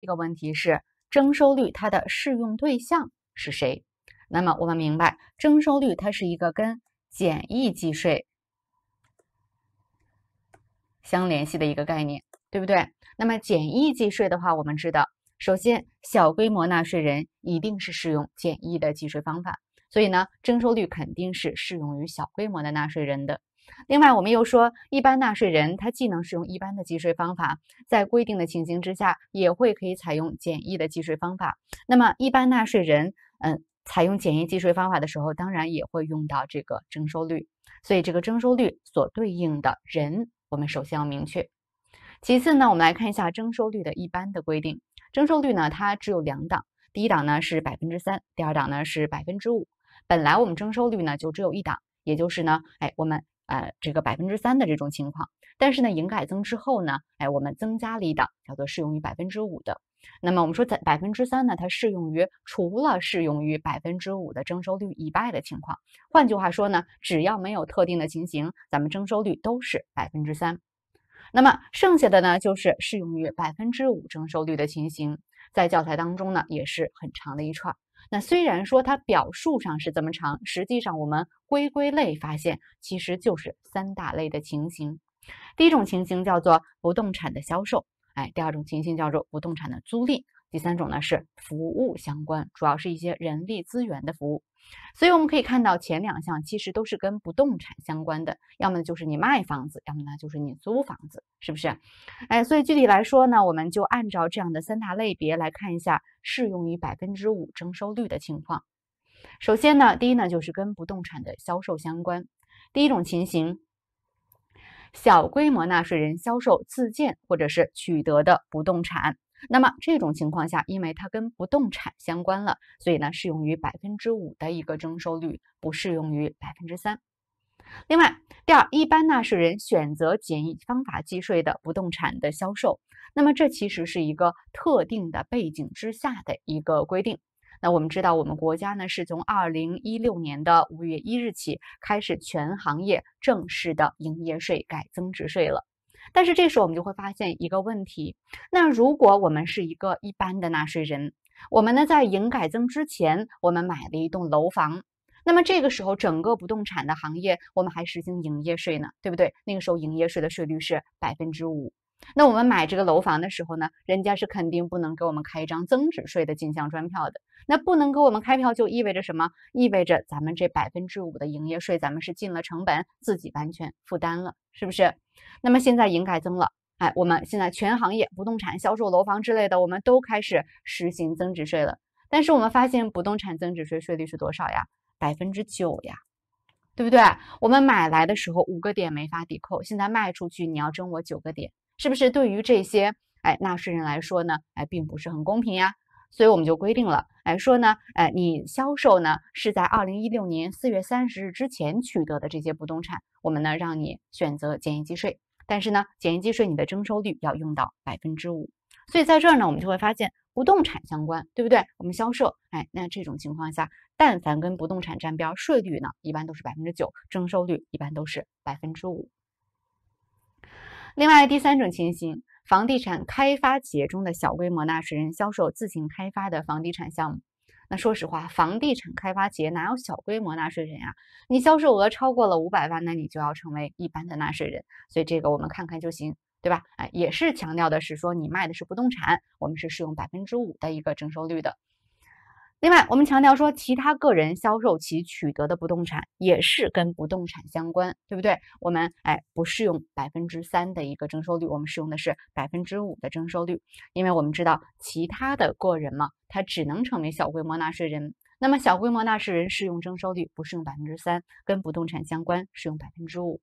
一个问题是，征收率它的适用对象是谁？那么我们明白，征收率它是一个跟简易计税相联系的一个概念，对不对？那么简易计税的话，我们知道，首先小规模纳税人一定是适用简易的计税方法，所以呢，征收率肯定是适用于小规模的纳税人的。另外，我们又说，一般纳税人他既能使用一般的计税方法，在规定的情形之下，也会可以采用简易的计税方法。那么，一般纳税人，嗯，采用简易计税方法的时候，当然也会用到这个征收率。所以，这个征收率所对应的人，我们首先要明确。其次呢，我们来看一下征收率的一般的规定。征收率呢，它只有两档，第一档呢是百分之三，第二档呢是百分之五。本来我们征收率呢就只有一档，也就是呢，哎，我们。呃，这个百分之三的这种情况，但是呢，营改增之后呢，哎，我们增加了一档，叫做适用于百分之五的。那么我们说在百分之三呢，它适用于除了适用于百分之五的征收率以外的情况。换句话说呢，只要没有特定的情形，咱们征收率都是百分之三。那么剩下的呢，就是适用于百分之五征收率的情形，在教材当中呢，也是很长的一串。那虽然说它表述上是这么长，实际上我们归归类发现，其实就是三大类的情形。第一种情形叫做不动产的销售，哎，第二种情形叫做不动产的租赁。第三种呢是服务相关，主要是一些人力资源的服务，所以我们可以看到前两项其实都是跟不动产相关的，要么就是你卖房子，要么呢就是你租房子，是不是？哎，所以具体来说呢，我们就按照这样的三大类别来看一下适用于百分之五征收率的情况。首先呢，第一呢就是跟不动产的销售相关，第一种情形，小规模纳税人销售自建或者是取得的不动产。那么这种情况下，因为它跟不动产相关了，所以呢，适用于百分之五的一个征收率，不适用于百分之三。另外，第二，一般纳税人选择简易方法计税的不动产的销售，那么这其实是一个特定的背景之下的一个规定。那我们知道，我们国家呢是从二零一六年的五月一日起，开始全行业正式的营业税改增值税了。但是这时候我们就会发现一个问题，那如果我们是一个一般的纳税人，我们呢在营改增之前，我们买了一栋楼房，那么这个时候整个不动产的行业我们还实行营业税呢，对不对？那个时候营业税的税率是百分之五。那我们买这个楼房的时候呢，人家是肯定不能给我们开一张增值税的进项专票的。那不能给我们开票，就意味着什么？意味着咱们这百分之五的营业税，咱们是进了成本，自己完全负担了，是不是？那么现在营改增了，哎，我们现在全行业不动产销售楼房之类的，我们都开始实行增值税了。但是我们发现不动产增值税税率是多少呀？百分之九呀，对不对？我们买来的时候五个点没法抵扣，现在卖出去你要征我九个点。是不是对于这些哎纳税人来说呢，哎，并不是很公平呀？所以我们就规定了，哎说呢，哎你销售呢是在二零一六年四月三十日之前取得的这些不动产，我们呢让你选择简易计税，但是呢，简易计税你的征收率要用到百分之五。所以在这儿呢，我们就会发现不动产相关，对不对？我们销售，哎，那这种情况下，但凡跟不动产沾边，税率呢一般都是百分之九，征收率一般都是百分之五。另外第三种情形，房地产开发企业中的小规模纳税人销售自行开发的房地产项目，那说实话，房地产开发企业哪有小规模纳税人呀？你销售额超过了五百万，那你就要成为一般的纳税人。所以这个我们看看就行，对吧？哎，也是强调的是说你卖的是不动产，我们是适用百分之五的一个征收率的。另外，我们强调说，其他个人销售其取得的不动产也是跟不动产相关，对不对？我们哎，不适用百分之三的一个征收率，我们适用的是百分之五的征收率，因为我们知道其他的个人嘛，他只能成为小规模纳税人。那么小规模纳税人适用征收率，不适用百分之三，跟不动产相关，适用百分之五。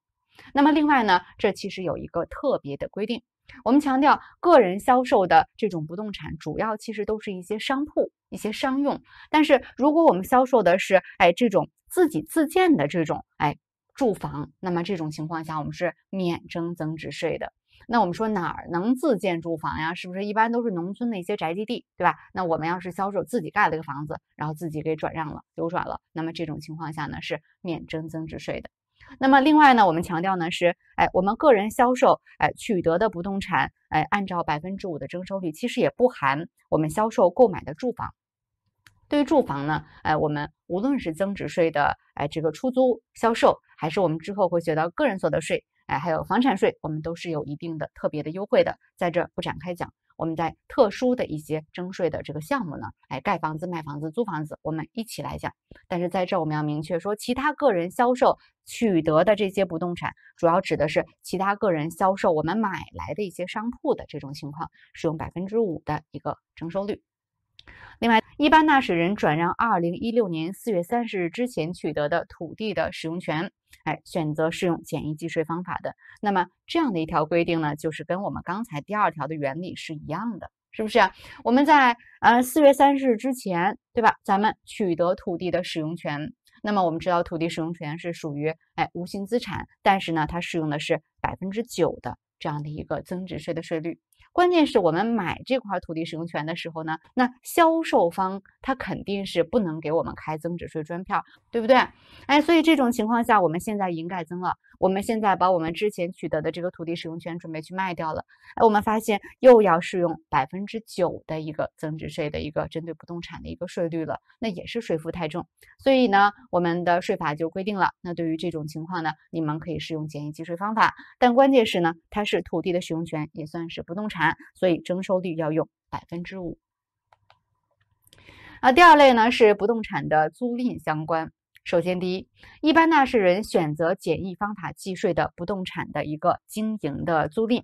那么另外呢，这其实有一个特别的规定。我们强调，个人销售的这种不动产，主要其实都是一些商铺、一些商用。但是，如果我们销售的是，哎，这种自己自建的这种，哎，住房，那么这种情况下，我们是免征增值税的。那我们说哪儿能自建住房呀？是不是一般都是农村的一些宅基地，对吧？那我们要是销售自己盖一个房子，然后自己给转让了、流转了，那么这种情况下呢，是免征增值税的。那么另外呢，我们强调呢是，哎，我们个人销售，哎，取得的不动产，哎，按照百分之五的征收率，其实也不含我们销售购买的住房。对于住房呢，哎，我们无论是增值税的，哎，这个出租销售，还是我们之后会学到个人所得税，哎，还有房产税，我们都是有一定的特别的优惠的，在这不展开讲。我们在特殊的一些征税的这个项目呢，哎，盖房子、卖房子、租房子，我们一起来讲。但是在这儿我们要明确说，其他个人销售取得的这些不动产，主要指的是其他个人销售我们买来的一些商铺的这种情况，使用百分之五的一个征收率。另外，一般纳税人转让二零一六年四月三十日之前取得的土地的使用权。哎，选择适用简易计税方法的，那么这样的一条规定呢，就是跟我们刚才第二条的原理是一样的，是不是？我们在呃四月三十日之前，对吧？咱们取得土地的使用权，那么我们知道土地使用权是属于哎无形资产，但是呢，它适用的是百分之九的这样的一个增值税的税率。关键是我们买这块土地使用权的时候呢，那销售方他肯定是不能给我们开增值税专票，对不对？哎，所以这种情况下，我们现在营改增了。我们现在把我们之前取得的这个土地使用权准备去卖掉了，哎，我们发现又要适用百分之九的一个增值税的一个针对不动产的一个税率了，那也是税负太重。所以呢，我们的税法就规定了，那对于这种情况呢，你们可以适用简易计税方法。但关键是呢，它是土地的使用权，也算是不动产，所以征收率要用百分之五。那第二类呢，是不动产的租赁相关。首先，第一，一般纳税人选择简易方法计税的不动产的一个经营的租赁，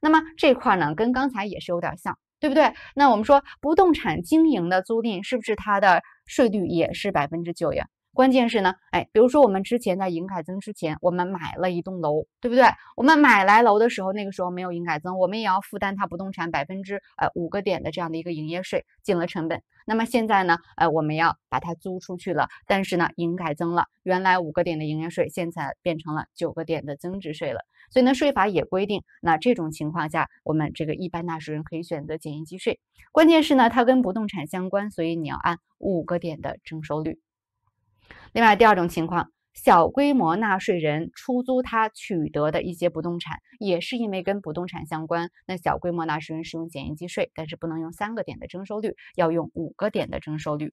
那么这块呢，跟刚才也是有点像，对不对？那我们说不动产经营的租赁，是不是它的税率也是百分之九呀？关键是呢，哎，比如说我们之前在营改增之前，我们买了一栋楼，对不对？我们买来楼的时候，那个时候没有营改增，我们也要负担它不动产百分之呃五个点的这样的一个营业税进了成本。那么现在呢，呃，我们要把它租出去了，但是呢营改增了，原来五个点的营业税现在变成了九个点的增值税了。所以呢，税法也规定，那这种情况下，我们这个一般纳税人可以选择简易计税。关键是呢，它跟不动产相关，所以你要按五个点的征收率。另外，第二种情况，小规模纳税人出租他取得的一些不动产，也是因为跟不动产相关，那小规模纳税人适用简易计税，但是不能用三个点的征收率，要用五个点的征收率。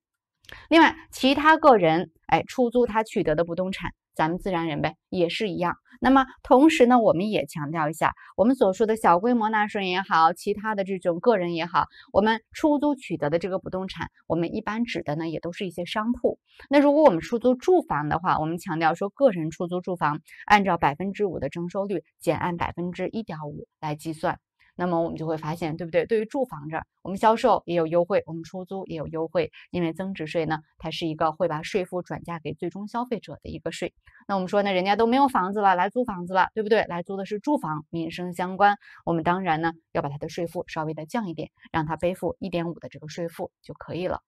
另外，其他个人，哎，出租他取得的不动产。咱们自然人呗，也是一样。那么同时呢，我们也强调一下，我们所说的小规模纳税人也好，其他的这种个人也好，我们出租取得的这个不动产，我们一般指的呢，也都是一些商铺。那如果我们出租住房的话，我们强调说，个人出租住房按照百分之五的征收率减按百分之一点五来计算。那么我们就会发现，对不对？对于住房这儿，我们销售也有优惠，我们出租也有优惠，因为增值税呢，它是一个会把税负转嫁给最终消费者的一个税。那我们说呢，人家都没有房子了，来租房子了，对不对？来租的是住房，民生相关，我们当然呢要把它的税负稍微的降一点，让它背负一点五的这个税负就可以了。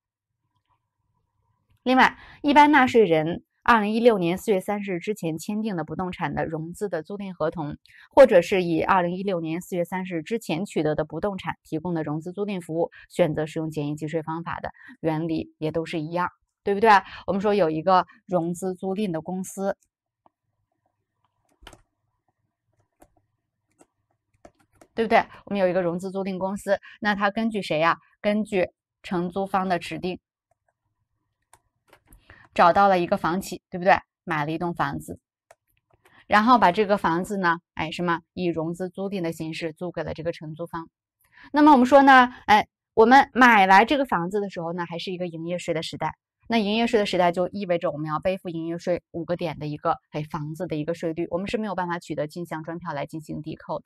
另外，一般纳税人。二零一六年四月三十日之前签订的不动产的融资的租赁合同，或者是以二零一六年四月三十日之前取得的不动产提供的融资租赁服务，选择使用简易计税方法的原理也都是一样，对不对？我们说有一个融资租赁的公司，对不对？我们有一个融资租赁公司，那它根据谁呀？根据承租方的指定。找到了一个房企，对不对？买了一栋房子，然后把这个房子呢，哎，什么？以融资租赁的形式租给了这个承租方。那么我们说呢，哎，我们买来这个房子的时候呢，还是一个营业税的时代。那营业税的时代就意味着我们要背负营业税五个点的一个哎房子的一个税率，我们是没有办法取得进项专票来进行抵扣的。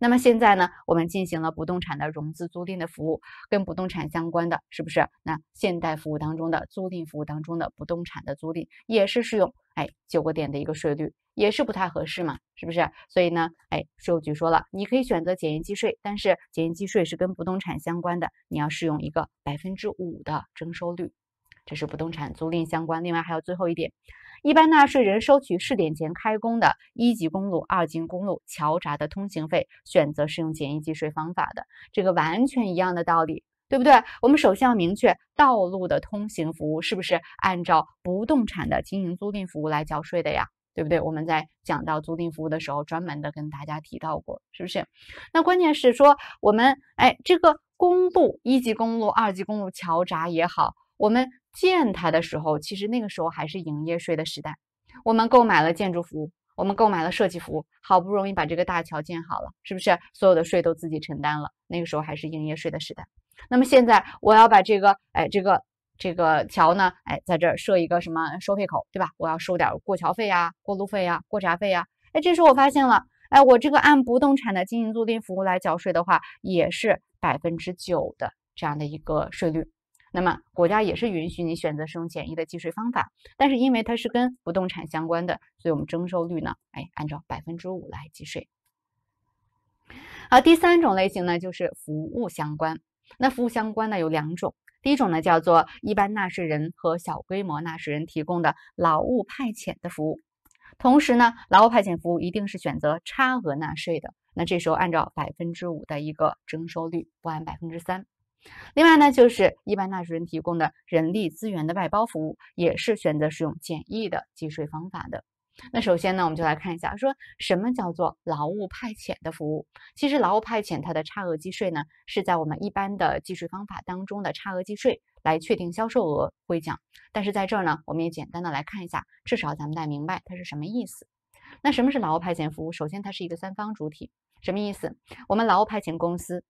那么现在呢，我们进行了不动产的融资租赁的服务，跟不动产相关的是不是？那现代服务当中的租赁服务当中的不动产的租赁也是适用哎九个点的一个税率，也是不太合适嘛，是不是？所以呢，哎，税务局说了，你可以选择简易计税，但是简易计税是跟不动产相关的，你要适用一个百分之五的征收率，这是不动产租赁相关。另外还有最后一点。一般纳税人收取试点前开工的一级公路、二级公路桥闸的通行费，选择适用简易计税方法的，这个完全一样的道理，对不对？我们首先要明确，道路的通行服务是不是按照不动产的经营租赁服务来缴税的呀？对不对？我们在讲到租赁服务的时候，专门的跟大家提到过，是不是？那关键是说，我们哎，这个公路、一级公路、二级公路桥闸也好。我们建它的时候，其实那个时候还是营业税的时代。我们购买了建筑服务，我们购买了设计服务，好不容易把这个大桥建好了，是不是？所有的税都自己承担了。那个时候还是营业税的时代。那么现在，我要把这个，哎，这个这个桥呢，哎，在这儿设一个什么收费口，对吧？我要收点过桥费呀、过路费呀、过闸费呀。哎，这时候我发现了，哎，我这个按不动产的经营租赁服务来缴税的话，也是百分之九的这样的一个税率。那么国家也是允许你选择使用简易的计税方法，但是因为它是跟不动产相关的，所以我们征收率呢，哎，按照百分之五来计税。好，第三种类型呢就是服务相关。那服务相关呢有两种，第一种呢叫做一般纳税人和小规模纳税人提供的劳务派遣的服务，同时呢劳务派遣服务一定是选择差额纳税的，那这时候按照百分之五的一个征收率，不按百分之三。另外呢，就是一般纳税人提供的人力资源的外包服务，也是选择使用简易的计税方法的。那首先呢，我们就来看一下，说什么叫做劳务派遣的服务。其实劳务派遣它的差额计税呢，是在我们一般的计税方法当中的差额计税来确定销售额，会讲。但是在这儿呢，我们也简单的来看一下，至少咱们得明白它是什么意思。那什么是劳务派遣服务？首先它是一个三方主体，什么意思？我们劳务派遣公司，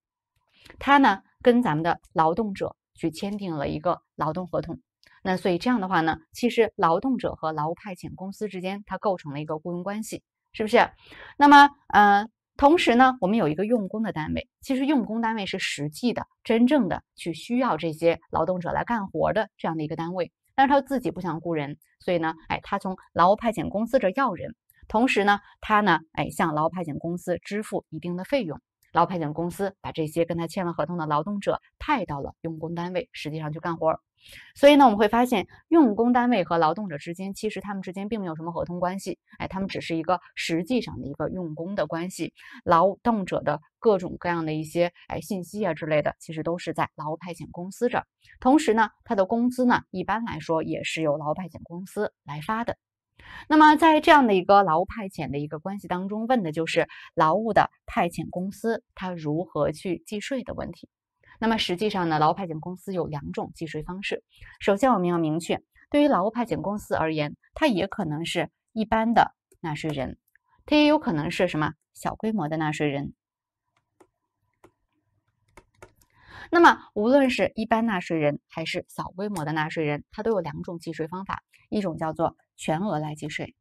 它呢？跟咱们的劳动者去签订了一个劳动合同，那所以这样的话呢，其实劳动者和劳务派遣公司之间它构成了一个雇佣关系，是不是？那么，嗯，同时呢，我们有一个用工的单位，其实用工单位是实际的、真正的去需要这些劳动者来干活的这样的一个单位，但是他自己不想雇人，所以呢，哎，他从劳务派遣公司这要人，同时呢，他呢，哎，向劳务派遣公司支付一定的费用。劳务派遣公司把这些跟他签了合同的劳动者派到了用工单位，实际上去干活儿。所以呢，我们会发现用工单位和劳动者之间，其实他们之间并没有什么合同关系，哎，他们只是一个实际上的一个用工的关系。劳动者的各种各样的一些哎信息啊之类的，其实都是在劳务派遣公司这。同时呢，他的工资呢，一般来说也是由劳务派遣公司来发的。那么，在这样的一个劳务派遣的一个关系当中，问的就是劳务的派遣公司它如何去计税的问题。那么，实际上呢，劳务派遣公司有两种计税方式。首先，我们要明确，对于劳务派遣公司而言，它也可能是一般的纳税人，它也有可能是什么小规模的纳税人。那么，无论是一般纳税人还是小规模的纳税人，它都有两种计税方法，一种叫做。全额来计税，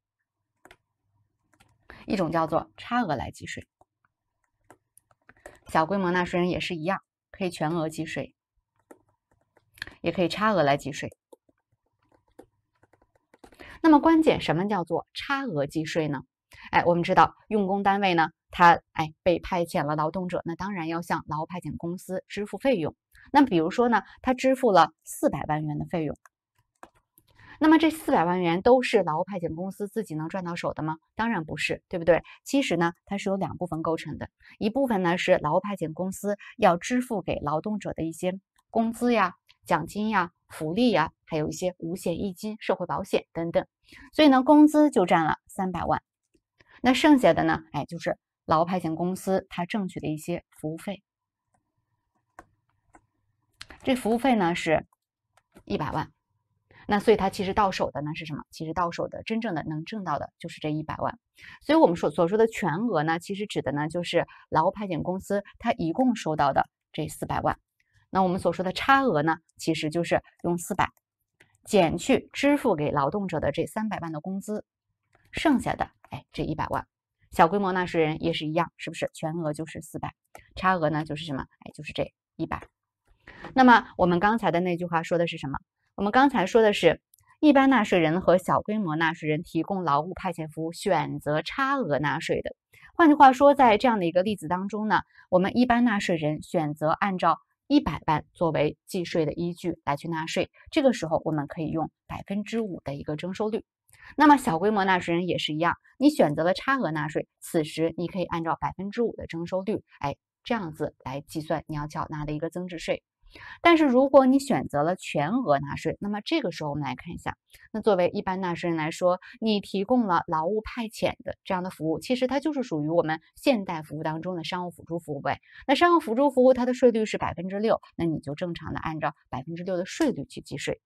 一种叫做差额来计税。小规模纳税人也是一样，可以全额计税，也可以差额来计税。那么关键，什么叫做差额计税呢？哎，我们知道，用工单位呢，他哎被派遣了劳动者，那当然要向劳务派遣公司支付费用。那比如说呢，他支付了四百万元的费用。那么这四百万元都是劳务派遣公司自己能赚到手的吗？当然不是，对不对？其实呢，它是由两部分构成的，一部分呢是劳务派遣公司要支付给劳动者的一些工资呀、奖金呀、福利呀，还有一些五险一金、社会保险等等，所以呢，工资就占了三百万，那剩下的呢，哎，就是劳务派遣公司它挣取的一些服务费。这服务费呢是一百万。那所以他其实到手的呢是什么？其实到手的真正的能挣到的就是这一百万。所以我们所所说的全额呢，其实指的呢就是劳务派遣公司他一共收到的这四百万。那我们所说的差额呢，其实就是用四百减去支付给劳动者的这三百万的工资，剩下的哎这一百万。小规模纳税人也是一样，是不是？全额就是四百，差额呢就是什么？哎，就是这一百。那么我们刚才的那句话说的是什么？我们刚才说的是，一般纳税人和小规模纳税人提供劳务派遣服务选择差额纳税的。换句话说，在这样的一个例子当中呢，我们一般纳税人选择按照一百万作为计税的依据来去纳税，这个时候我们可以用百分之五的一个征收率。那么小规模纳税人也是一样，你选择了差额纳税，此时你可以按照百分之五的征收率，哎，这样子来计算你要缴纳的一个增值税。但是，如果你选择了全额纳税，那么这个时候我们来看一下，那作为一般纳税人来说，你提供了劳务派遣的这样的服务，其实它就是属于我们现代服务当中的商务辅助服务呗。那商务辅助服务它的税率是百分之六，那你就正常的按照百分之六的税率去计税。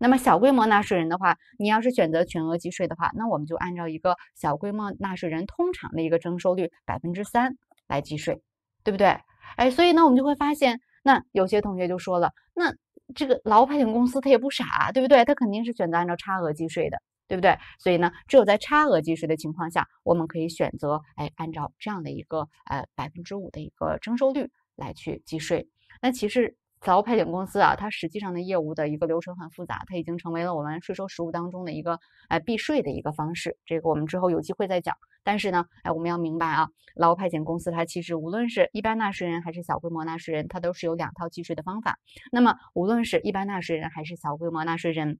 那么小规模纳税人的话，你要是选择全额计税的话，那我们就按照一个小规模纳税人通常的一个征收率百分之三来计税，对不对？哎，所以呢，我们就会发现。那有些同学就说了，那这个劳务派遣公司他也不傻，对不对？他肯定是选择按照差额计税的，对不对？所以呢，只有在差额计税的情况下，我们可以选择哎，按照这样的一个呃百分之五的一个征收率来去计税。那其实。劳务派遣公司啊，它实际上的业务的一个流程很复杂，它已经成为了我们税收实务当中的一个哎避税的一个方式。这个我们之后有机会再讲。但是呢，哎，我们要明白啊，劳务派遣公司它其实无论是一般纳税人还是小规模纳税人，它都是有两套计税的方法。那么，无论是一般纳税人还是小规模纳税人，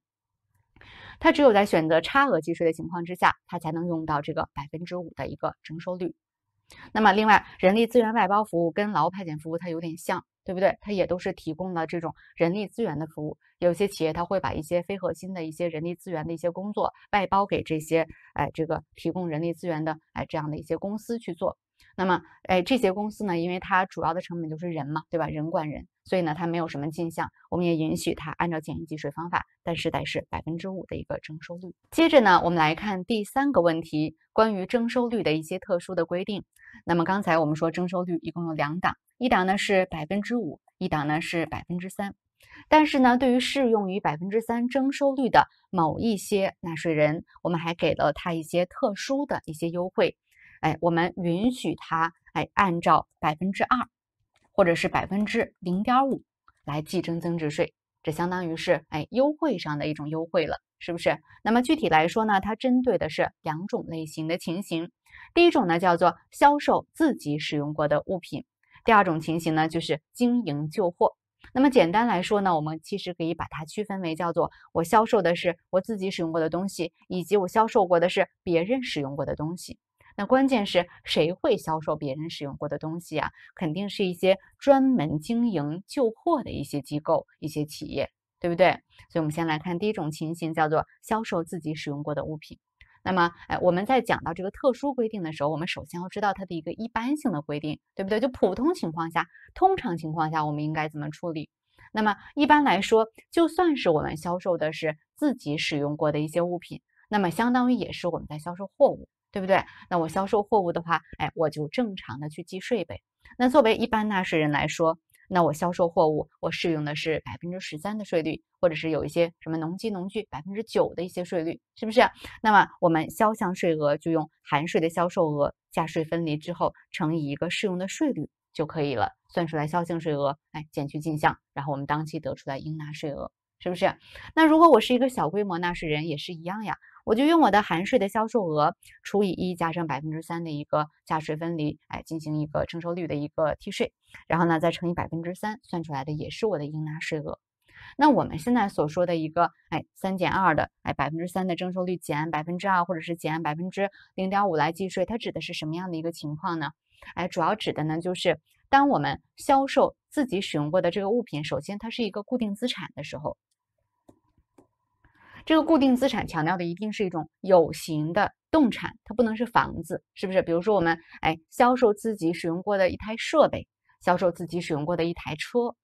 它只有在选择差额计税的情况之下，它才能用到这个百分之五的一个征收率。那么，另外，人力资源外包服务跟劳务派遣服务它有点像。对不对？它也都是提供了这种人力资源的服务。有些企业它会把一些非核心的一些人力资源的一些工作外包给这些，哎，这个提供人力资源的，哎，这样的一些公司去做。那么，哎，这些公司呢，因为它主要的成本就是人嘛，对吧？人管人。所以呢，它没有什么进项，我们也允许它按照简易计税方法，但是得是百分之五的一个征收率。接着呢，我们来看第三个问题，关于征收率的一些特殊的规定。那么刚才我们说征收率一共有两档，一档呢是百分之五，一档呢是百分之三。但是呢，对于适用于百分之三征收率的某一些纳税人，我们还给了他一些特殊的一些优惠。哎，我们允许他哎按照百分之二。或者是百分之零点五来计征增值税，这相当于是哎优惠上的一种优惠了，是不是？那么具体来说呢，它针对的是两种类型的情形。第一种呢叫做销售自己使用过的物品，第二种情形呢就是经营旧货。那么简单来说呢，我们其实可以把它区分为叫做我销售的是我自己使用过的东西，以及我销售过的是别人使用过的东西。那关键是谁会销售别人使用过的东西啊？肯定是一些专门经营旧货的一些机构、一些企业，对不对？所以，我们先来看第一种情形，叫做销售自己使用过的物品。那么，哎，我们在讲到这个特殊规定的时候，我们首先要知道它的一个一般性的规定，对不对？就普通情况下、通常情况下，我们应该怎么处理？那么，一般来说，就算是我们销售的是自己使用过的一些物品，那么相当于也是我们在销售货物。对不对？那我销售货物的话，哎，我就正常的去计税呗。那作为一般纳税人来说，那我销售货物，我适用的是百分之十三的税率，或者是有一些什么农机农具百分之九的一些税率，是不是？那么我们销项税额就用含税的销售额加税分离之后乘以一个适用的税率就可以了，算出来销项税额，哎，减去进项，然后我们当期得出来应纳税额，是不是？那如果我是一个小规模纳税人，也是一样呀。我就用我的含税的销售额除以一加上百分之三的一个价税分离，哎，进行一个征收率的一个替税，然后呢，再乘以百分之三，算出来的也是我的应纳税额。那我们现在所说的一个，哎，三减二的，哎，百分之三的征收率减百分之二或者是减按百分之零点五来计税，它指的是什么样的一个情况呢？哎，主要指的呢，就是当我们销售自己使用过的这个物品，首先它是一个固定资产的时候。这个固定资产强调的一定是一种有形的动产，它不能是房子，是不是？比如说我们哎，销售自己使用过的一台设备，销售自己使用过的一台车，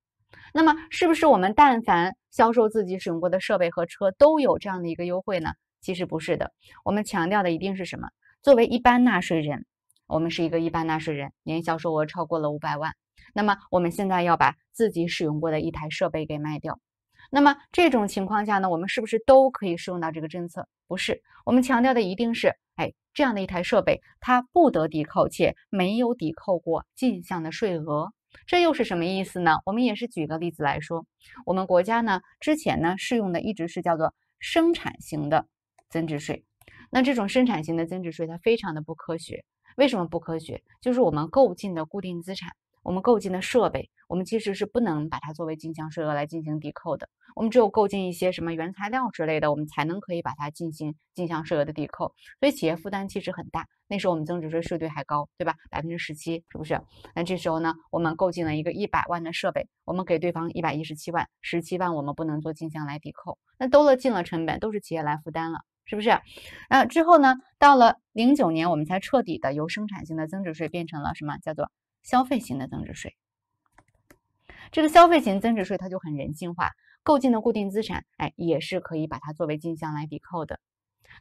那么是不是我们但凡销售自己使用过的设备和车都有这样的一个优惠呢？其实不是的，我们强调的一定是什么？作为一般纳税人，我们是一个一般纳税人，年销售额超过了五百万，那么我们现在要把自己使用过的一台设备给卖掉。那么这种情况下呢，我们是不是都可以适用到这个政策？不是，我们强调的一定是，哎，这样的一台设备，它不得抵扣，且没有抵扣过进项的税额。这又是什么意思呢？我们也是举个例子来说，我们国家呢之前呢适用的一直是叫做生产型的增值税。那这种生产型的增值税它非常的不科学。为什么不科学？就是我们购进的固定资产。我们购进的设备，我们其实是不能把它作为进项税额来进行抵扣的。我们只有购进一些什么原材料之类的，我们才能可以把它进行进项税额的抵扣。所以企业负担其实很大。那时候我们增值税税率还高，对吧？百分之十七，是不是？那这时候呢，我们购进了一个一百万的设备，我们给对方一百一十七万，十七万我们不能做进项来抵扣。那都了进了成本，都是企业来负担了，是不是？那之后呢，到了零九年，我们才彻底的由生产性的增值税变成了什么叫做？消费型的增值税，这个消费型增值税它就很人性化，购进的固定资产，哎，也是可以把它作为进项来抵扣的。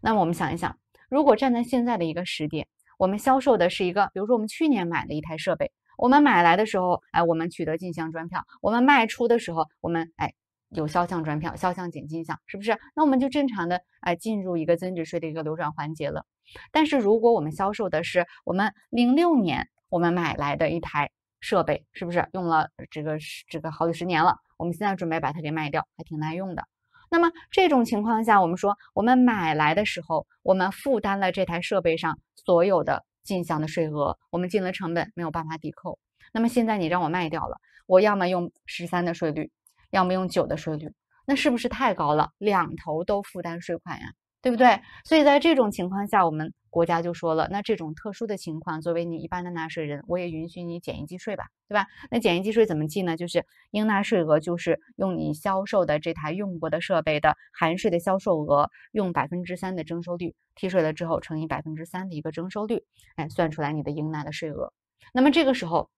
那我们想一想，如果站在现在的一个时点，我们销售的是一个，比如说我们去年买的一台设备，我们买来的时候，哎，我们取得进项专票，我们卖出的时候，我们哎有销项专票，销项减进项，是不是？那我们就正常的哎进入一个增值税的一个流转环节了。但是如果我们销售的是我们零六年。我们买来的一台设备，是不是用了这个这个好几十年了？我们现在准备把它给卖掉，还挺耐用的。那么这种情况下，我们说，我们买来的时候，我们负担了这台设备上所有的进项的税额，我们进了成本没有办法抵扣。那么现在你让我卖掉了，我要么用十三的税率，要么用九的税率，那是不是太高了？两头都负担税款呀，对不对？所以在这种情况下，我们。国家就说了，那这种特殊的情况，作为你一般的纳税人，我也允许你简易计税吧，对吧？那简易计税怎么计呢？就是应纳税额就是用你销售的这台用过的设备的含税的销售额，用百分之三的征收率，提税了之后乘以百分之三的一个征收率，哎，算出来你的应纳的税额。那么这个时候，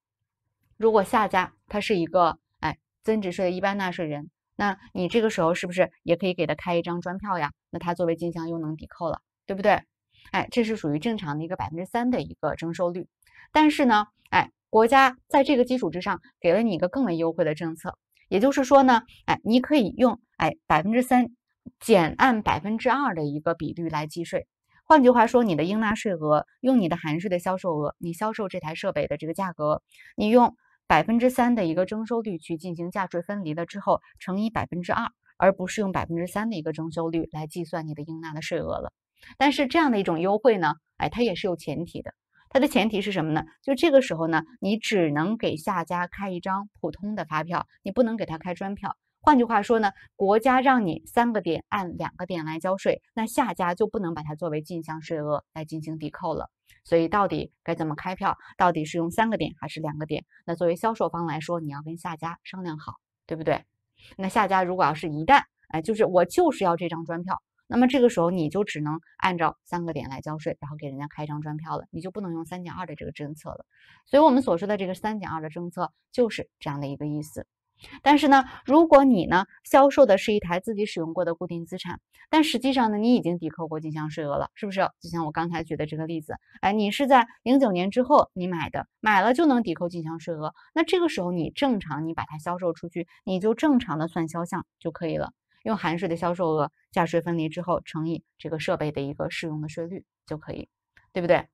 如果下家他是一个哎增值税的一般纳税人，那你这个时候是不是也可以给他开一张专票呀？那他作为进项又能抵扣了，对不对？哎，这是属于正常的一个百分之三的一个征收率，但是呢，哎，国家在这个基础之上给了你一个更为优惠的政策，也就是说呢，哎，你可以用哎百分之三减按百分之二的一个比率来计税。换句话说，你的应纳税额用你的含税的销售额，你销售这台设备的这个价格，你用百分之三的一个征收率去进行价税分离了之后，乘以百分之二，而不是用百分之三的一个征收率来计算你的应纳的税额了。但是这样的一种优惠呢，哎，它也是有前提的。它的前提是什么呢？就这个时候呢，你只能给下家开一张普通的发票，你不能给他开专票。换句话说呢，国家让你三个点按两个点来交税，那下家就不能把它作为进项税额来进行抵扣了。所以，到底该怎么开票，到底是用三个点还是两个点？那作为销售方来说，你要跟下家商量好，对不对？那下家如果要是一旦，哎，就是我就是要这张专票。那么这个时候你就只能按照三个点来交税，然后给人家开一张专票了，你就不能用三减二的这个政策了。所以，我们所说的这个三减二的政策就是这样的一个意思。但是呢，如果你呢销售的是一台自己使用过的固定资产，但实际上呢你已经抵扣过进项税额了，是不是？就像我刚才举的这个例子，哎，你是在零九年之后你买的，买了就能抵扣进项税额。那这个时候你正常你把它销售出去，你就正常的算销项就可以了。用含税的销售额，价税分离之后乘以这个设备的一个适用的税率就可以，对不对？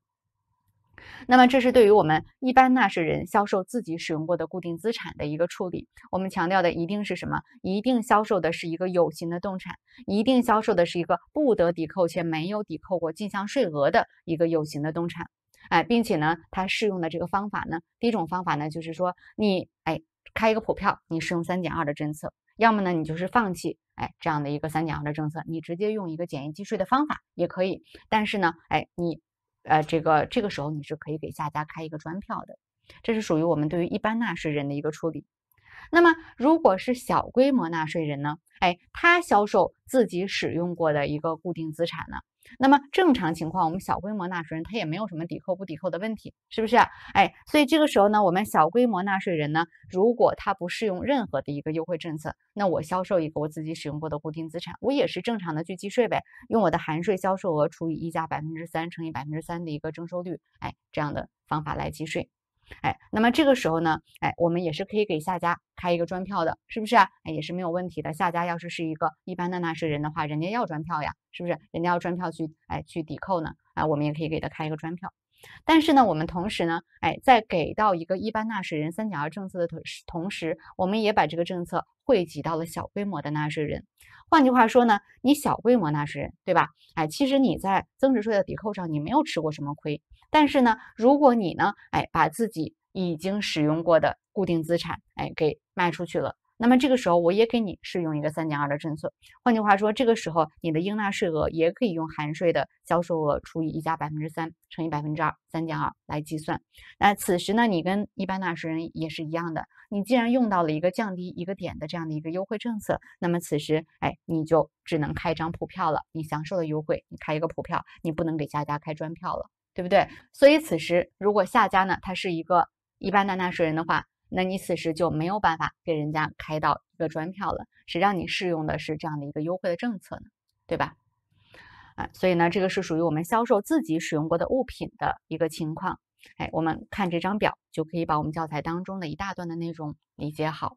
那么这是对于我们一般纳税人销售自己使用过的固定资产的一个处理。我们强调的一定是什么？一定销售的是一个有形的动产，一定销售的是一个不得抵扣且没有抵扣过进项税额的一个有形的动产。哎，并且呢，它适用的这个方法呢，第一种方法呢，就是说你哎开一个普票，你适用三减二的政策。要么呢，你就是放弃，哎，这样的一个三减二的政策，你直接用一个简易计税的方法也可以。但是呢，哎，你，呃，这个这个时候你是可以给下家开一个专票的，这是属于我们对于一般纳税人的一个处理。那么如果是小规模纳税人呢，哎，他销售自己使用过的一个固定资产呢？那么正常情况，我们小规模纳税人他也没有什么抵扣不抵扣的问题，是不是？哎，所以这个时候呢，我们小规模纳税人呢，如果他不适用任何的一个优惠政策，那我销售一个我自己使用过的固定资产，我也是正常的去计税呗，用我的含税销售额除以一加百分之三乘以百分之三的一个征收率，哎，这样的方法来计税。哎，那么这个时候呢，哎，我们也是可以给下家开一个专票的，是不是？哎，也是没有问题的。下家要是是一个一般的纳税人的话，人家要专票呀，是不是？人家要专票去，哎，去抵扣呢？啊，我们也可以给他开一个专票。但是呢，我们同时呢，哎，在给到一个一般纳税人三点二政策的同同时，我们也把这个政策惠及到了小规模的纳税人。换句话说呢，你小规模纳税人，对吧？哎，其实你在增值税的抵扣上，你没有吃过什么亏。但是呢，如果你呢，哎，把自己已经使用过的固定资产，哎，给卖出去了。那么这个时候，我也给你适用一个三减二的政策。换句话说，这个时候你的应纳税额也可以用含税的销售额除以一加百分之三乘以百分之二三减二来计算。那此时呢，你跟一般纳税人也是一样的。你既然用到了一个降低一个点的这样的一个优惠政策，那么此时，哎，你就只能开一张普票了。你享受了优惠，你开一个普票，你不能给下家开专票了，对不对？所以此时，如果下家呢，他是一个一般的纳税人的话。那你此时就没有办法给人家开到一个专票了，谁让你适用的是这样的一个优惠的政策呢？对吧？啊，所以呢，这个是属于我们销售自己使用过的物品的一个情况。哎，我们看这张表，就可以把我们教材当中的一大段的内容理解好。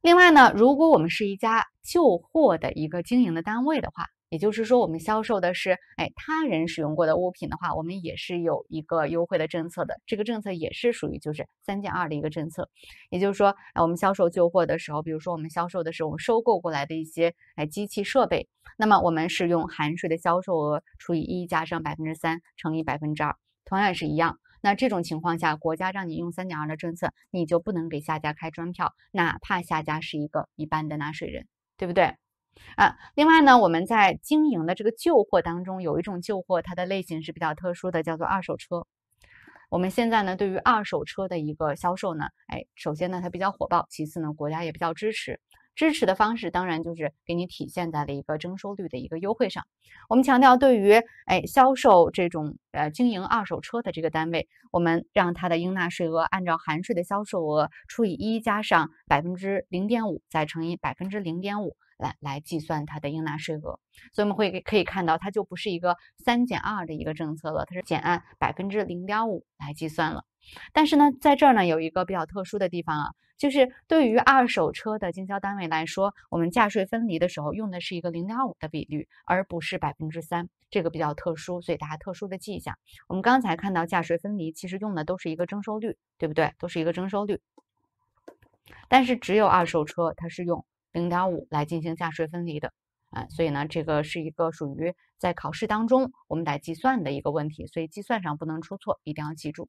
另外呢，如果我们是一家旧货的一个经营的单位的话，也就是说，我们销售的是哎他人使用过的物品的话，我们也是有一个优惠的政策的。这个政策也是属于就是三减二的一个政策。也就是说，我们销售旧货的时候，比如说我们销售的是我们收购过来的一些哎机器设备，那么我们是用含税的销售额除以一加上百分之三乘以百分之二，同样是一样。那这种情况下，国家让你用三减二的政策，你就不能给下家开专票，哪怕下家是一个一般的纳税人，对不对？啊，另外呢，我们在经营的这个旧货当中，有一种旧货，它的类型是比较特殊的，叫做二手车。我们现在呢，对于二手车的一个销售呢，哎，首先呢，它比较火爆，其次呢，国家也比较支持，支持的方式当然就是给你体现在了一个征收率的一个优惠上。我们强调，对于哎销售这种呃经营二手车的这个单位，我们让它的应纳税额按照含税的销售额除以一加上百分之零点五，再乘以百分之零点五。来计算它的应纳税额，所以我们会可以看到，它就不是一个三减二的一个政策了，它是减按百分之零点五来计算了。但是呢，在这儿呢有一个比较特殊的地方啊，就是对于二手车的经销单位来说，我们价税分离的时候用的是一个零点五的比率，而不是百分之三，这个比较特殊，所以大家特殊的记一下。我们刚才看到价税分离，其实用的都是一个征收率，对不对？都是一个征收率。但是只有二手车，它是用。零点五来进行价税分离的啊，所以呢，这个是一个属于在考试当中我们得计算的一个问题，所以计算上不能出错，一定要记住。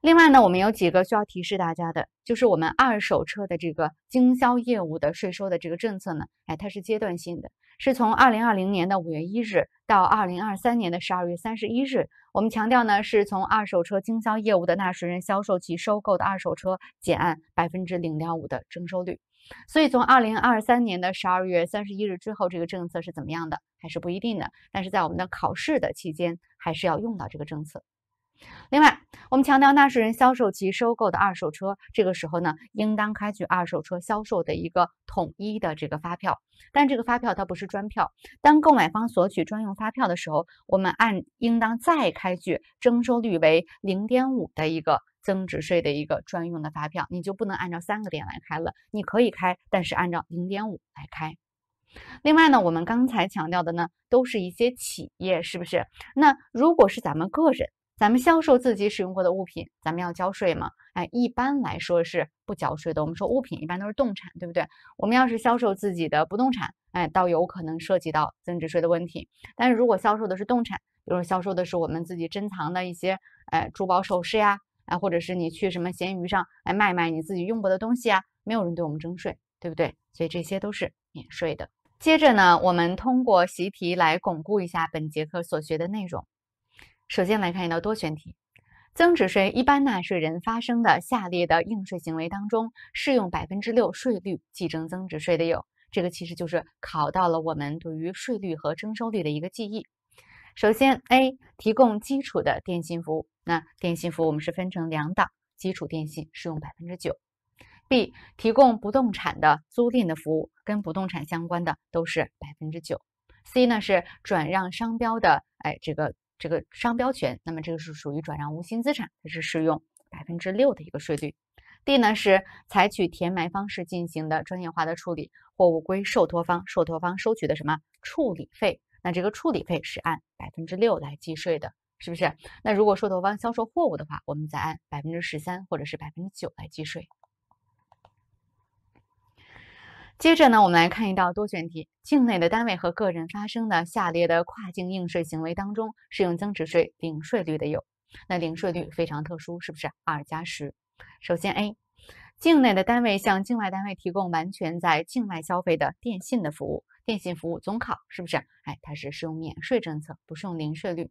另外呢，我们有几个需要提示大家的，就是我们二手车的这个经销业务的税收的这个政策呢，哎，它是阶段性的，是从二零二零年的五月一日到二零二三年的十二月三十一日。我们强调呢，是从二手车经销业务的纳税人销售其收购的二手车，减按百分之零点五的征收率。所以从二零二三年的十二月三十一日之后，这个政策是怎么样的，还是不一定的。但是在我们的考试的期间，还是要用到这个政策。另外，我们强调纳税人销售其收购的二手车，这个时候呢，应当开具二手车销售的一个统一的这个发票，但这个发票它不是专票。当购买方索取专用发票的时候，我们按应当再开具征收率为零点五的一个增值税的一个专用的发票，你就不能按照三个点来开了，你可以开，但是按照零点五来开。另外呢，我们刚才强调的呢，都是一些企业，是不是？那如果是咱们个人？咱们销售自己使用过的物品，咱们要交税吗？哎，一般来说是不交税的。我们说物品一般都是动产，对不对？我们要是销售自己的不动产，哎，倒有可能涉及到增值税的问题。但是如果销售的是动产，比如说销售的是我们自己珍藏的一些哎珠宝首饰呀，哎，或者是你去什么闲鱼上来卖卖你自己用过的东西啊，没有人对我们征税，对不对？所以这些都是免税的。接着呢，我们通过习题来巩固一下本节课所学的内容。首先来看一道多选题，增值税一般纳税人发生的下列的应税行为当中，适用百分之六税率计征增值税的有，这个其实就是考到了我们对于税率和征收率的一个记忆。首先，A 提供基础的电信服务，那电信服务我们是分成两档，基础电信适用百分之九。B 提供不动产的租赁的服务，跟不动产相关的都是百分之九。C 呢是转让商标的，哎这个。这个商标权，那么这个是属于转让无形资产，它是适用百分之六的一个税率。D 呢是采取填埋方式进行的专业化的处理，货物归受托方，受托方收取的什么处理费？那这个处理费是按百分之六来计税的，是不是？那如果受托方销售货物的话，我们再按百分之十三或者是百分之九来计税。接着呢，我们来看一道多选题。境内的单位和个人发生的下列的跨境应税行为当中，适用增值税零税率的有，那零税率非常特殊，是不是二加十？首先，A，境内的单位向境外单位提供完全在境外消费的电信的服务，电信服务总考是不是？哎，它是适用免税政策，不适用零税率。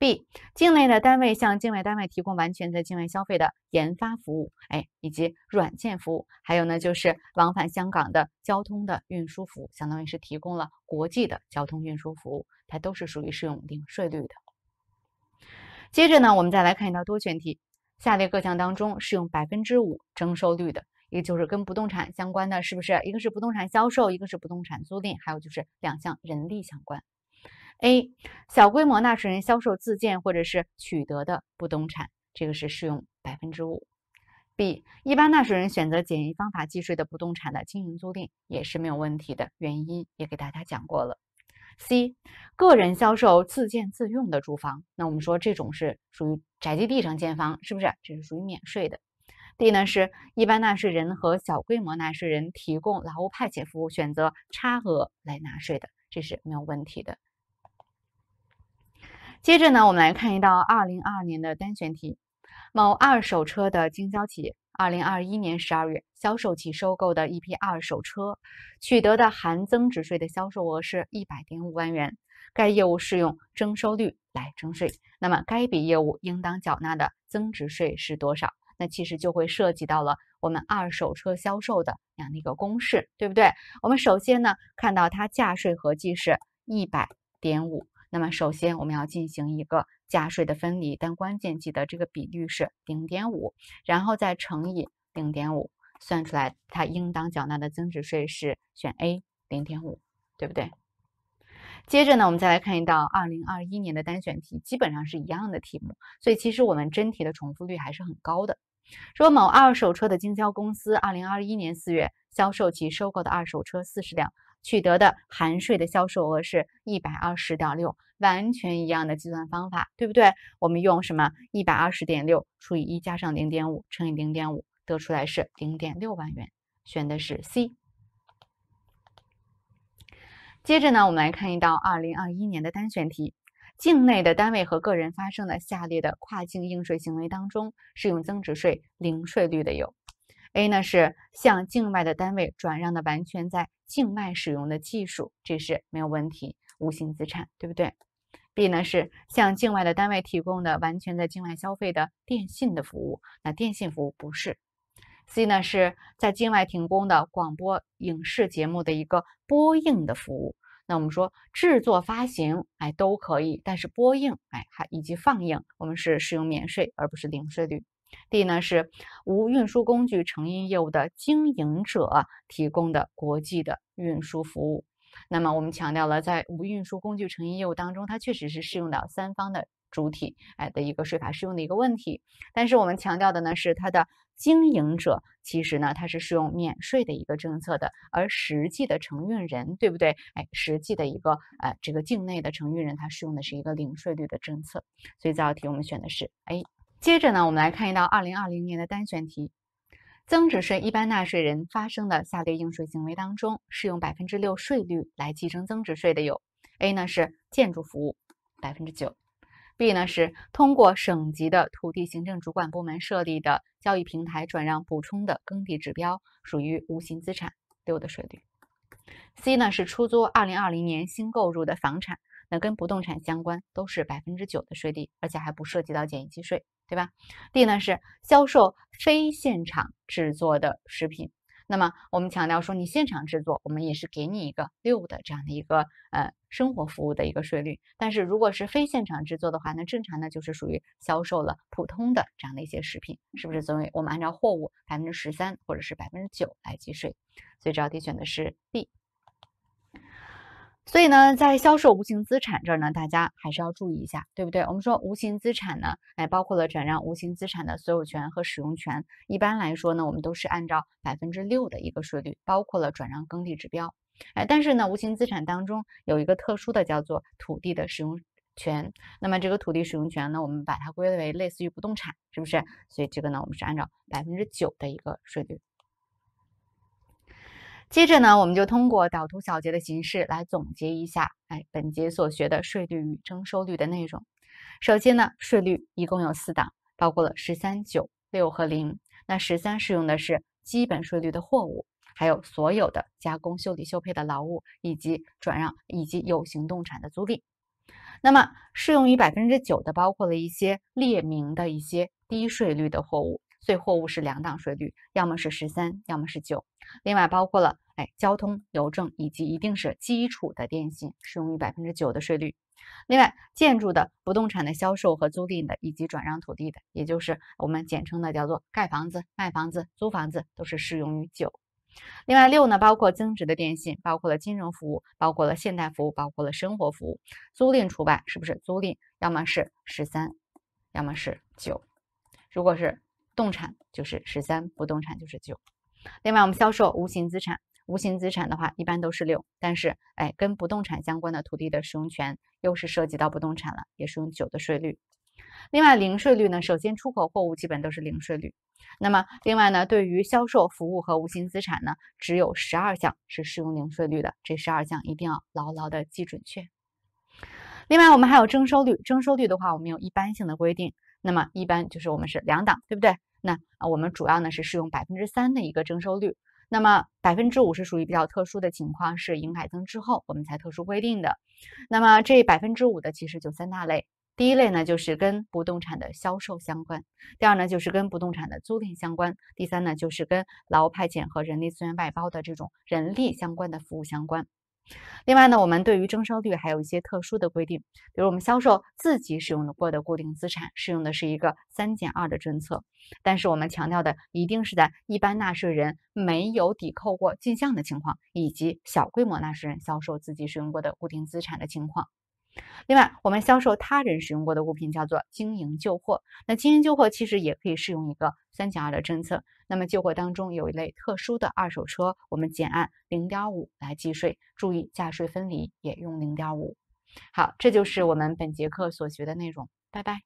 B 境内的单位向境外单位提供完全在境外消费的研发服务，哎，以及软件服务，还有呢，就是往返香港的交通的运输服务，相当于是提供了国际的交通运输服务，它都是属于适用零税率的。接着呢，我们再来看一道多选题，下列各项当中适用百分之五征收率的，也就是跟不动产相关的是不是？一个是不动产销售，一个是不动产租赁，还有就是两项人力相关。A 小规模纳税人销售自建或者是取得的不动产，这个是适用百分之五。B 一般纳税人选择简易方法计税的不动产的经营租赁也是没有问题的，原因也给大家讲过了。C 个人销售自建自用的住房，那我们说这种是属于宅基地上建房，是不是？这是属于免税的。D 呢是一般纳税人和小规模纳税人提供劳务派遣服务选择差额来纳税的，这是没有问题的。接着呢，我们来看一道2022年的单选题。某二手车的经销企业，2021年12月销售其收购的一批二手车，取得的含增值税的销售额是100.5万元，该业务适用征收率来征税。那么该笔业务应当缴纳的增值税是多少？那其实就会涉及到了我们二手车销售的那样的一个公式，对不对？我们首先呢，看到它价税合计是100.5。那么首先我们要进行一个价税的分离，但关键记得这个比率是零点五，然后再乘以零点五，算出来它应当缴纳的增值税是选 A 零点五，对不对？接着呢，我们再来看一道二零二一年的单选题，基本上是一样的题目，所以其实我们真题的重复率还是很高的。说某二手车的经销公司，二零二一年四月销售其收购的二手车四十辆。取得的含税的销售额是一百二十点六，完全一样的计算方法，对不对？我们用什么？一百二十点六除以一加上零点五乘以零点五，得出来是零点六万元，选的是 C。接着呢，我们来看一道二零二一年的单选题：境内的单位和个人发生的下列的跨境应税行为当中，适用增值税零税率的有，A 呢是向境外的单位转让的完全在。境外使用的技术，这是没有问题，无形资产，对不对？B 呢是向境外的单位提供的完全在境外消费的电信的服务，那电信服务不是。C 呢是在境外提供的广播影视节目的一个播映的服务，那我们说制作发行，哎，都可以，但是播映，哎，还以及放映，我们是使用免税，而不是零税率。D 呢是无运输工具承运业务的经营者提供的国际的运输服务。那么我们强调了，在无运输工具承运业务当中，它确实是适用到三方的主体哎的一个税法适用的一个问题。但是我们强调的呢是它的经营者，其实呢它是适用免税的一个政策的，而实际的承运人，对不对？哎，实际的一个呃这个境内的承运人，他适用的是一个零税率的政策。所以这道题我们选的是 A。接着呢，我们来看一道二零二零年的单选题：增值税一般纳税人发生的下列应税行为当中，适用百分之六税率来计征增值税的有：A 呢是建筑服务，百分之九；B 呢是通过省级的土地行政主管部门设立的交易平台转让补充的耕地指标，属于无形资产，六的税率；C 呢是出租二零二零年新购入的房产，那跟不动产相关，都是百分之九的税率，而且还不涉及到简易计税。对吧？D 呢是销售非现场制作的食品，那么我们强调说你现场制作，我们也是给你一个六的这样的一个呃生活服务的一个税率。但是如果是非现场制作的话，那正常呢就是属于销售了普通的这样的一些食品，是不是作为我们按照货物百分之十三或者是百分之九来计税？所以这道题选的是 B。所以呢，在销售无形资产这呢，大家还是要注意一下，对不对？我们说无形资产呢，哎，包括了转让无形资产的所有权和使用权。一般来说呢，我们都是按照百分之六的一个税率，包括了转让耕地指标。哎，但是呢，无形资产当中有一个特殊的，叫做土地的使用权。那么这个土地使用权呢，我们把它归为类似于不动产，是不是？所以这个呢，我们是按照百分之九的一个税率。接着呢，我们就通过导图小结的形式来总结一下，哎，本节所学的税率与征收率的内容。首先呢，税率一共有四档，包括了十三、九、六和零。那十三适用的是基本税率的货物，还有所有的加工、修理、修配的劳务，以及转让以及有形动产的租赁。那么适用于百分之九的，包括了一些列明的一些低税率的货物。所以货物是两档税率，要么是十三，要么是九。另外包括了，哎，交通、邮政以及一定是基础的电信，适用于百分之九的税率。另外，建筑的、不动产的销售和租赁的，以及转让土地的，也就是我们简称的叫做盖房子、卖房子、租房子，都是适用于九。另外六呢，包括增值的电信，包括了金融服务，包括了现代服务，包括了生活服务，租赁除外，是不是租赁？要么是十三，要么是九。如果是动产就是十三，不动产就是九。另外，我们销售无形资产，无形资产的话一般都是六，但是哎，跟不动产相关的土地的使用权又是涉及到不动产了，也是用九的税率。另外，零税率呢，首先出口货物基本都是零税率。那么，另外呢，对于销售服务和无形资产呢，只有十二项是适用零税率的，这十二项一定要牢牢的记准确。另外，我们还有征收率，征收率的话，我们有一般性的规定，那么一般就是我们是两档，对不对？那啊，我们主要呢是适用百分之三的一个征收率，那么百分之五是属于比较特殊的情况，是营改增之后我们才特殊规定的。那么这百分之五的其实就三大类，第一类呢就是跟不动产的销售相关，第二呢就是跟不动产的租赁相关，第三呢就是跟劳务派遣和人力资源外包的这种人力相关的服务相关。另外呢，我们对于征收率还有一些特殊的规定，比如我们销售自己使用的过的固定资产，适用的是一个三减二的政策。但是我们强调的，一定是在一般纳税人没有抵扣过进项的情况，以及小规模纳税人销售自己使用过的固定资产的情况。另外，我们销售他人使用过的物品叫做经营旧货。那经营旧货其实也可以适用一个三减二的政策。那么旧货当中有一类特殊的二手车，我们减按零点五来计税。注意价税分离，也用零点五。好，这就是我们本节课所学的内容。拜拜。